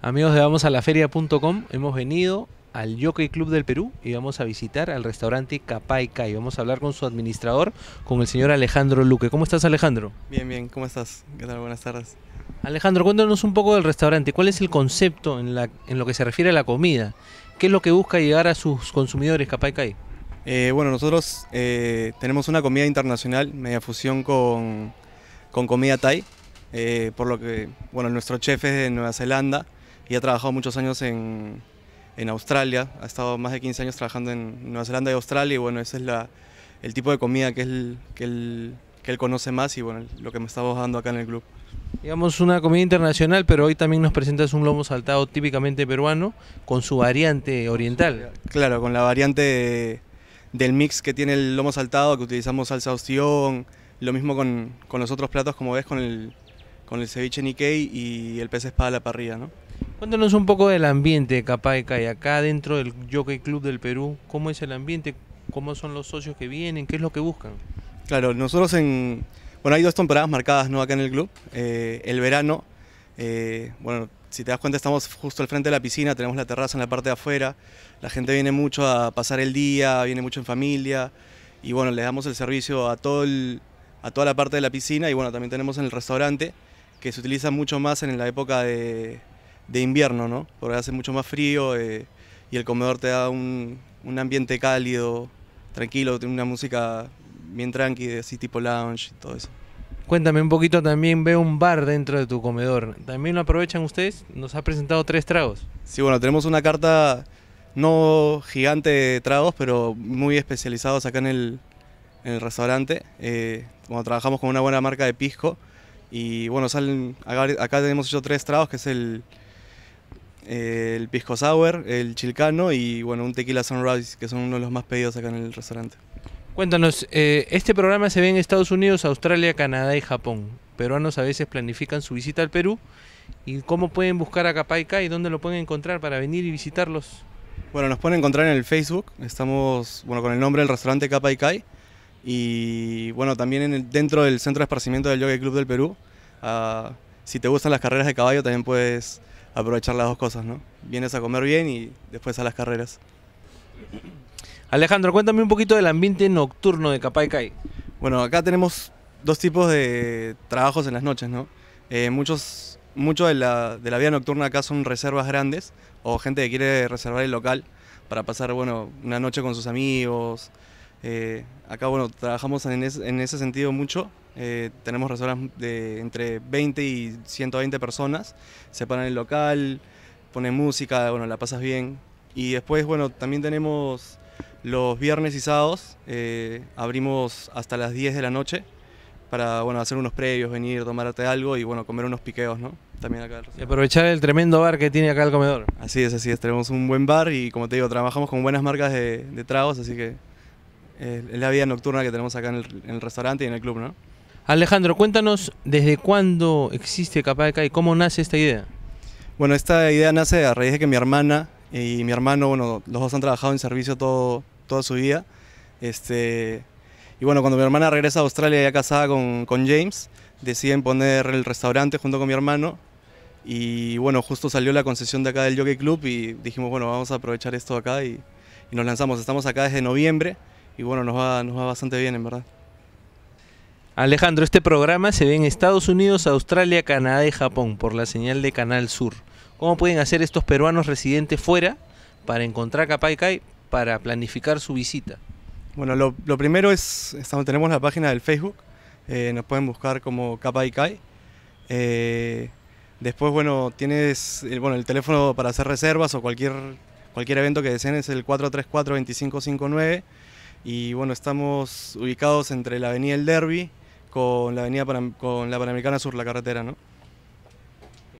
Amigos de Vamos a la hemos venido al Jockey Club del Perú y vamos a visitar al restaurante Capaica y vamos a hablar con su administrador, con el señor Alejandro Luque. ¿Cómo estás, Alejandro? Bien, bien, ¿cómo estás? ¿Qué tal? Buenas tardes. Alejandro, cuéntanos un poco del restaurante. ¿Cuál es el concepto en, lo que se refiere a la comida? ¿Qué es lo que busca llegar a sus consumidores Capaica? Eh, bueno, nosotros eh, tenemos una comida internacional, media fusión con, comida Thai, eh, por lo que, bueno, nuestro chef es de Nueva Zelanda y ha trabajado muchos años en, en Australia, ha estado más de 15 años trabajando en Nueva Zelanda y Australia y bueno, ese es la, el tipo de comida que, él, que, que él conoce más y bueno, lo que me estamos dando acá en el club. Digamos una comida internacional, pero hoy también nos presentas un lomo saltado típicamente peruano con su variante oriental. Claro, con la variante del mix que tiene el lomo saltado, que utilizamos salsa ostión, lo mismo con, con los otros platos como ves con el, con el ceviche Nikkei y el pez espada a la parrilla, ¿no? Cuéntanos un poco del ambiente de Capaica y acá dentro del Jockey Club del Perú, ¿cómo es el ambiente? ¿Cómo son los socios que vienen? ¿Qué es lo que buscan? Claro, nosotros en... Bueno, hay dos temporadas marcadas ¿no? acá en el club. Eh, el verano, eh, bueno, si te das cuenta estamos justo al frente de la piscina, tenemos la terraza en la parte de afuera, la gente viene mucho a pasar el día, viene mucho en familia y bueno, le damos el servicio a, todo a toda la parte de la piscina y bueno, también tenemos en el restaurante que se utiliza mucho más en la época de, de invierno, ¿no? Porque hace mucho más frío eh, y el comedor te da un, ambiente cálido, tranquilo, tiene una música bien tranqui, así tipo lounge y todo eso. Cuéntame un poquito, también veo un bar dentro de tu comedor. ¿También lo aprovechan ustedes? Nos ha presentado tres tragos. Sí, bueno, tenemos una carta no gigante de tragos, pero muy especializados acá en el, en el restaurante. Eh, trabajamos con una buena marca de pisco y bueno, salen, acá, acá tenemos hecho tres tragos, que es el, el Pisco Sour, el Chilcano y bueno, un Tequila Sunrise, que son uno de los más pedidos acá en el restaurante. Cuéntanos, eh, este programa se ve en Estados Unidos, Australia, Canadá y Japón. Peruanos a veces planifican su visita al Perú. ¿Y cómo pueden buscar a Capaica y dónde lo pueden encontrar para venir y visitarlos? Bueno, nos pueden encontrar en el Facebook. Estamos bueno, con el nombre del restaurante Capa y Y bueno, también en dentro del centro de esparcimiento del Jockey Club del Perú. Ah, si te gustan las carreras de caballo, también puedes aprovechar las dos cosas, ¿no? Vienes a comer bien y después a las carreras. Alejandro, cuéntame un poquito del ambiente nocturno de Capaycay. Bueno, acá tenemos dos tipos de trabajos en las noches, ¿no? Eh, muchos, mucho de la, de la vida nocturna acá son reservas grandes o gente que quiere reservar el local para pasar, bueno, una noche con sus amigos, eh, acá, bueno, trabajamos en, ese sentido mucho. Eh, tenemos restaurantes de entre 20 y 120 personas. Se paran el local, ponen música, bueno, la pasas bien. Y después, bueno, también tenemos los viernes y sábados. Eh, abrimos hasta las 10 de la noche para, bueno, hacer unos previos, venir, tomarte algo y, bueno, comer unos piqueos, ¿no? También acá. Y aprovechar el tremendo bar que tiene acá el comedor. Así es, así es. Tenemos un buen bar y, como te digo, trabajamos con buenas marcas de, de tragos, así que es la vida nocturna que tenemos acá en el, restaurante y en el club, ¿no? Alejandro, cuéntanos desde cuándo existe Capacay, y cómo nace esta idea. Bueno, esta idea nace a raíz de que mi hermana y mi hermano, bueno, los dos han trabajado en servicio todo, toda su vida. Este, y bueno, cuando mi hermana regresa a Australia ya casada con, con James, deciden poner el restaurante junto con mi hermano y bueno, justo salió la concesión de acá del Jockey Club y dijimos, bueno, vamos a aprovechar esto acá y nos lanzamos. Estamos acá desde noviembre y bueno, nos va, nos va bastante bien en verdad. Alejandro, este programa se ve en Estados Unidos, Australia, Canadá y Japón por la señal de Canal Sur. ¿Cómo pueden hacer estos peruanos residentes fuera para encontrar Kai, para planificar su visita? Bueno, lo, primero es, estamos, tenemos la página del Facebook, eh, nos pueden buscar como Capaycay. Eh, después, bueno, tienes el, teléfono para hacer reservas o cualquier, cualquier evento que deseen es el 434-2559. Y bueno, estamos ubicados entre la Avenida El Derby con la Avenida con la Panamericana Sur, la carretera, ¿no?